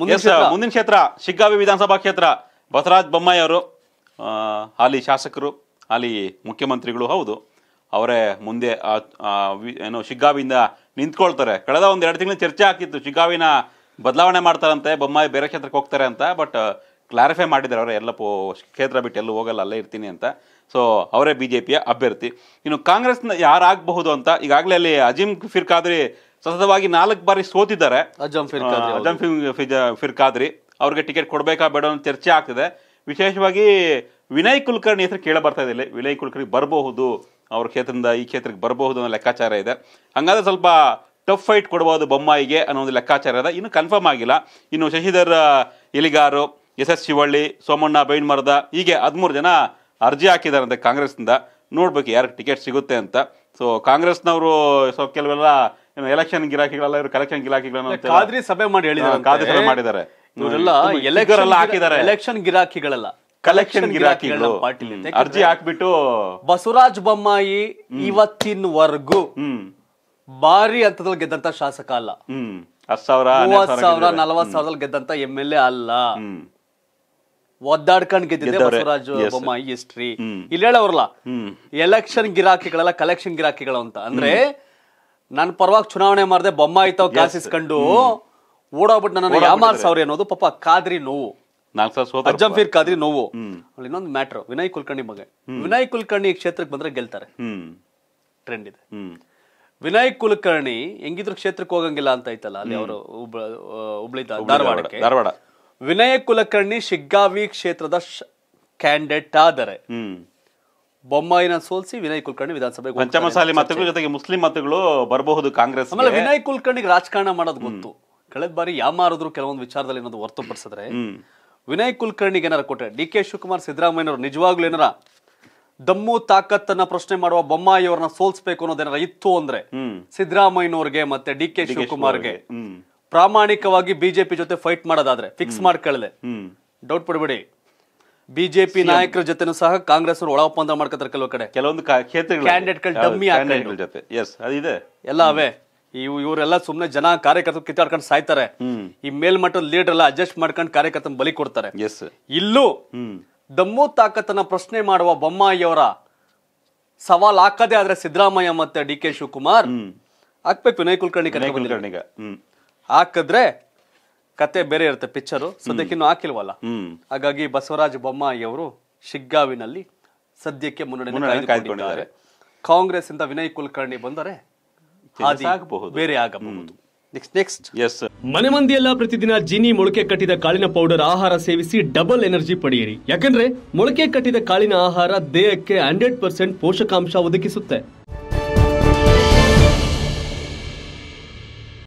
ಮುಂದಿನ ಕ್ಷೇತ್ರ ಶಿಗ್ಗಾವಿ ವಿಧಾನಸಭಾ ಕ್ಷೇತ್ರ ಬಸವರಾಜ್ ಬೊಮ್ಮಾಯಿ ಅವರು ಹಾಲಿ ಶಾಸಕರು ಹಾಲಿ ಮುಖ್ಯಮಂತ್ರಿಗಳು ಹೌದು ಅವರೇ ಮುಂದೆ ಏನು ಶಿಗ್ಗಾವಿಯಿಂದ ನಿಂತ್ಕೊಳ್ತಾರೆ ಕಳೆದ ಒಂದು ಎರಡು ತಿಂಗಳ ಚರ್ಚೆ ಆಗ್ತಿತ್ತು ಶಿಗ್ಗಾವಿನ ಬದಲಾವಣೆ ಮಾಡ್ತಾರಂತೆ ಬೊಮ್ಮಾಯಿ ಬೇರೆ ಕ್ಷೇತ್ರಕ್ಕೆ ಹೋಗ್ತಾರೆ ಅಂತ ಬಟ್ ಕ್ಲಾರಿಫೈ ಮಾಡಿದ್ದಾರೆ ಅವರೇ ಎಲ್ಲ ಕ್ಷೇತ್ರ ಬಿಟ್ಟು ಎಲ್ಲೂ ಹೋಗಲ್ಲ ಅಲ್ಲೇ ಇರ್ತೀನಿ ಅಂತ ಸೊ ಅವರೇ ಬಿ ಜೆ ಪಿಯ ಅಭ್ಯರ್ಥಿ ಇನ್ನು ಕಾಂಗ್ರೆಸ್ನ ಯಾರಾಗಬಹುದು ಅಂತ ಈಗಾಗಲೇ ಅಲ್ಲಿ ಅಜಿಮ್ ಖಾದ್ರಿ ಸತತವಾಗಿ ನಾಲ್ಕು ಬಾರಿ ಸೋತಿದ್ದಾರೆ ಅಜಮ್ ಫಿರ್ಕಾದ್ರಿ ಅವ್ರಿಗೆ ಟಿಕೆಟ್ ಕೊಡಬೇಕಾ ಬೇಡ ಅಂತ ಚರ್ಚೆ ಆಗ್ತಿದೆ ವಿಶೇಷವಾಗಿ ವಿನಯ್ ಕುಲಕರ್ಣಿ ಹೆಸರು ಕೇಳ ಬರ್ತಾ ಇದೆ ಇಲ್ಲಿ ವಿನಯ್ ಕುಲಕರ್ಣಿ ಬರಬಹುದು ಅವ್ರ ಕ್ಷೇತ್ರದಿಂದ ಈ ಕ್ಷೇತ್ರಕ್ಕೆ ಬರಬಹುದು ಅನ್ನೋ ಲೆಕ್ಕಾಚಾರ ಇದೆ ಹಂಗಾದ್ರೆ ಸ್ವಲ್ಪ ಟಫ್ ಫೈಟ್ ಕೊಡಬಹುದು ಬೊಮ್ಮಾಯಿಗೆ ಅನ್ನೋ ಒಂದು ಲೆಕ್ಕಾಚಾರ ಇದೆ ಇನ್ನು ಕನ್ಫರ್ಮ್ ಆಗಿಲ್ಲ ಇನ್ನು ಶಶಿಧರ್ ಎಲಿಗಾರು ಎಸ್ ಎಸ್ ಶಿವಳ್ಳಿ ಸೋಮಣ್ಣ ಬೈನ್ಮರದ ಹೀಗೆ ಹದಿಮೂರು ಜನ ಅರ್ಜಿ ಹಾಕಿದಾರಂತೆ ಕಾಂಗ್ರೆಸ್ನಿಂದ ನೋಡ್ಬೇಕು ಯಾರಿಗೆ ಟಿಕೆಟ್ ಸಿಗುತ್ತೆ ಅಂತ ಸೊ ಕಾಂಗ್ರೆಸ್ನವರು ಸ್ವಲ್ಪ ಕೆಲವೆಲ್ಲ ಎಲೆಕ್ಷನ್ ಗಿರಾಕಿಗಳೆಲ್ಲ ಇವರು ಕಲೆಕ್ಷನ್ ಗಿರಾಕಿಗಳನ್ನು ಕಾದ್ರಿ ಸಭೆ ಮಾಡಿ ಹೇಳಿದ್ದಾರೆ ಕಾದ್ರಿ ಸಭೆ ಮಾಡಿದ್ದಾರೆ ಇವರೆಲ್ಲ ಎಲೆಕ್ಷನ್ ಹಾಕಿದ್ದಾರೆ ಎಲೆಕ್ಷನ್ ಗಿರಾಕಿಗಳೆಲ್ಲ ಕಲೆಕ್ಷನ್ ಗಿರಾಕಿಗಳು ಅರ್ಜಿ ಹಾಕ್ಬಿಟ್ಟು ಬಸವರಾಜ ಬೊಮ್ಮಾಯಿ ಇವತ್ತಿನವರೆಗೂ ಬಾರಿ ಹಂತದಲ್ಲಿ ಗೆದ್ದಂತ ಶಾಸಕ ಅಲ್ಲ ಹತ್ತು ಸಾವಿರ ಮೂವತ್ ಸಾವಿರ ಸಾವಿರದಲ್ಲಿ ಗೆದ್ದಂತ ಎಂ ಎಲ್ ಎ ಅಲ್ಲ ಒದ್ದಾಡ್ಕೊಂಡ್ ಗೆದ್ದಿದ್ದೆ ಬಸವರಾಜ ಬೊಮ್ಮಾಯಿ ಹಿಸ್ಟ್ರಿ ಇಲ್ಲಿ ಹೇಳವ್ರಲ್ಲ ಎಲೆಕ್ಷನ್ ಗಿರಾಕಿಗಳೆಲ್ಲ ಕಲೆಕ್ಷನ್ ಗಿರಾಕಿಗಳು ಅಂತ ಅಂದ್ರೆ ನನ್ನ ಪರವಾಗಿ ಚುನಾವಣೆ ಮಾಡಿದೆ ಬೊಮ್ಮಾಯಿತಾವ್ ಕಾಸಿಸ್ಕೊಂಡು ಓಡೋಗ್ಬಿಟ್ಟು ನನ್ನ ಸೌರಿ ಅನ್ನೋದು ಪಾಪ ಕಾದ್ರಿ ನೋವು ಅಜ್ಜಂಫೀರ್ ಕಾದ್ರಿ ನೋವು ಅಲ್ಲಿ ಇನ್ನೊಂದು ಮ್ಯಾಟ್ರ್ ವಿನಯ್ ಕುಲಕರ್ಣಿ ಬಗ್ಗೆ ವಿನಯ್ ಕುಲಕರ್ಣಿ ಕ್ಷೇತ್ರಕ್ಕೆ ಬಂದ್ರೆ ಗೆಲ್ತಾರೆ ಟ್ರೆಂಡ್ ಇದೆ ವಿನಯ್ ಕುಲಕರ್ಣಿ ಹೆಂಗಿದ್ರು ಕ್ಷೇತ್ರಕ್ಕೆ ಹೋಗಂಗಿಲ್ಲ ಅಂತ ಐತಲ್ಲ ಅಲ್ಲಿ ಅವರು ಹುಬ್ಳಿ ಧಾರವಾಡಕ್ಕೆ ಧಾರವಾಡ ವಿನಯ್ ಕುಲಕರ್ಣಿ ಶಿಗ್ಗಾವಿ ಕ್ಷೇತ್ರದ ಕ್ಯಾಂಡಿಡೇಟ್ ಆದರೆ ಬೊಮ್ಮಾಯಿನ ಸೋಲ್ಸಿ ವಿನಯ್ ಕುಲಕರ್ಣಿ ವಿಧಾನಸಭೆ ಪಂಚಮಸಾಲಿ ಮತಗಳ ಜೊತೆಗೆ ಮುಸ್ಲಿಂ ಮತಗಳು ಬರಬಹುದು ಕಾಂಗ್ರೆಸ್ ಆಮೇಲೆ ವಿನಯ್ ಕುಲಕರ್ಣಿಗೆ ರಾಜಕಾರಣ ಮಾಡೋದು ಗೊತ್ತು ಕಳೆದ ಬಾರಿ ಯಾವ ಮಾರಿದ್ರು ಕೆಲವೊಂದು ವಿಚಾರದಲ್ಲಿ ಏನಾದ್ರು ಹೊರತುಪಡಿಸಿದ್ರೆ ವಿನಯ್ ಕುಲಕರ್ಣಿಗೆ ಏನಾರ ಕೊಟ್ಟರೆ ಡಿ ಕೆ ಶಿವಕುಮಾರ್ ಸಿದ್ದರಾಮಯ್ಯನವರು ನಿಜವಾಗ್ಲೂ ಏನಾರ ದಮ್ಮು ತಾಕತ್ತನ್ನ ಪ್ರಶ್ನೆ ಮಾಡುವ ಬೊಮ್ಮಾಯಿಯವ್ರನ್ನ ಸೋಲ್ಸ್ಬೇಕು ಅನ್ನೋದೇನಾರ ಇತ್ತು ಅಂದ್ರೆ ಸಿದ್ದರಾಮಯ್ಯನವ್ರಿಗೆ ಮತ್ತೆ ಡಿ ಕೆ ಶಿವಕುಮಾರ್ಗೆ ಪ್ರಾಮಾಣಿಕವಾಗಿ ಬಿಜೆಪಿ ಜೊತೆ ಫೈಟ್ ಮಾಡೋದಾದ್ರೆ ಫಿಕ್ಸ್ ಮಾಡ್ಕೊಳ್ಳದೆ ಡೌಟ್ ಪಡಬೇಡಿ ಬಿಜೆಪಿ ನಾಯಕರ ಜೊತೆನೂ ಸಹ ಕಾಂಗ್ರೆಸ್ ಒಳ ಒಪ್ಪಂದ ಮಾಡ್ಕೋತಾರೆ ಕೆಲವು ಕಡೆ ಕೆಲವೊಂದು ಕ್ಯಾಂಡಿಡೇಟ್ಗಳು ಡಮ್ಮಿ ಎಸ್ ಅದಿದೆ ಎಲ್ಲ ಅವೇ ಇವು ಇವರೆಲ್ಲ ಸುಮ್ನೆ ಜನ ಕಾರ್ಯಕರ್ತರು ಕಿತ್ತಾಡ್ಕೊಂಡು ಸಾಯ್ತಾರೆ ಈ ಮೇಲ್ಮಟ್ಟದ ಲೀಡರ್ ಎಲ್ಲ ಅಡ್ಜಸ್ಟ್ ಮಾಡ್ಕೊಂಡು ಕಾರ್ಯಕರ್ತನ ಬಲಿ ಕೊಡ್ತಾರೆ ಇಲ್ಲೂ ದಮ್ಮು ತಾಕತ್ತನ್ನ ಪ್ರಶ್ನೆ ಮಾಡುವ ಬೊಮ್ಮಾಯಿಯವರ ಸವಾಲ್ ಹಾಕದೆ ಆದ್ರೆ ಸಿದ್ದರಾಮಯ್ಯ ಮತ್ತೆ ಡಿ ಕೆ ಶಿವಕುಮಾರ್ ಹಾಕ್ಬೇಕು ವಿನಯ್ ಕುಲಕರ್ಣಿ ಹಾಕಿದ್ರೆ ಕತೆ ಬೇರೆ ಇರುತ್ತೆ ಪಿಕ್ಚರು ಸದ್ಯಕ್ಕೆ ಇನ್ನು ಹಾಕಿಲ್ವಲ್ಲ ಹಾಗಾಗಿ ಬಸವರಾಜ ಬೊಮ್ಮಾಯಿ ಅವರು ಶಿಗ್ಗಾವಿನಲ್ಲಿ ಸದ್ಯಕ್ಕೆ ಮುನ್ನಡೆ ಕಾಂಗ್ರೆಸ್ ಇಂದ ವಿನಯ್ ಕುಲಕರ್ಣಿ ಬಂದರೆ ಬೇರೆ ಆಗಬಹುದು ನೆಕ್ಸ್ಟ್ ನೆಕ್ಸ್ಟ್ ಎಸ್ ಮನೆ ಮಂದಿಯೆಲ್ಲ ಪ್ರತಿದಿನ ಜಿನಿ ಮೊಳಕೆ ಕಟ್ಟಿದ ಕಾಳಿನ ಪೌಡರ್ ಆಹಾರ ಸೇವಿಸಿ ಡಬಲ್ ಎನರ್ಜಿ ಪಡೆಯಿರಿ ಯಾಕಂದ್ರೆ ಮೊಳಕೆ ಕಟ್ಟಿದ ಕಾಳಿನ ಆಹಾರ ದೇಹಕ್ಕೆ ಹಂಡ್ರೆಡ್ ಪರ್ಸೆಂಟ್ ಪೋಷಕಾಂಶ ಒದಗಿಸುತ್ತೆ